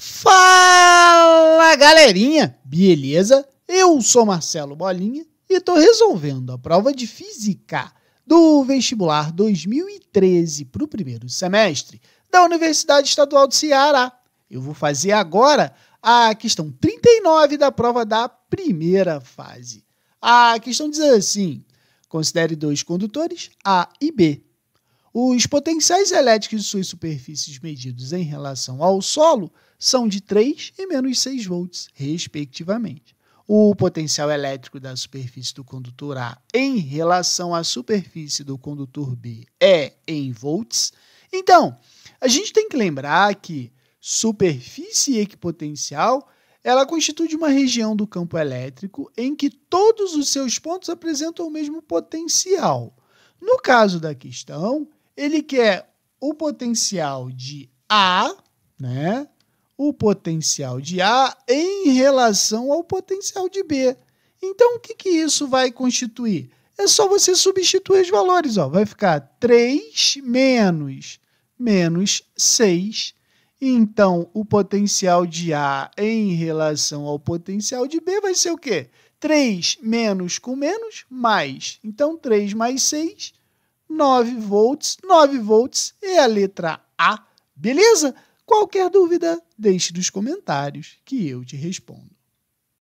Fala galerinha, beleza? Eu sou Marcelo Bolinha e estou resolvendo a prova de física do vestibular 2013 para o primeiro semestre da Universidade Estadual do Ceará. Eu vou fazer agora a questão 39 da prova da primeira fase. A questão diz assim: considere dois condutores A e B os potenciais elétricos de suas superfícies medidos em relação ao solo são de 3 e menos 6 volts, respectivamente. O potencial elétrico da superfície do condutor A em relação à superfície do condutor B é em volts. Então, a gente tem que lembrar que superfície equipotencial ela constitui uma região do campo elétrico em que todos os seus pontos apresentam o mesmo potencial. No caso da questão, ele quer o potencial de A, né? O potencial de A em relação ao potencial de B. Então, o que, que isso vai constituir? É só você substituir os valores. Ó. Vai ficar 3 menos menos 6. Então, o potencial de A em relação ao potencial de B vai ser o quê? 3 menos com menos, mais. Então, 3 mais 6 9 volts, 9 volts e a letra A, beleza? Qualquer dúvida, deixe nos comentários que eu te respondo.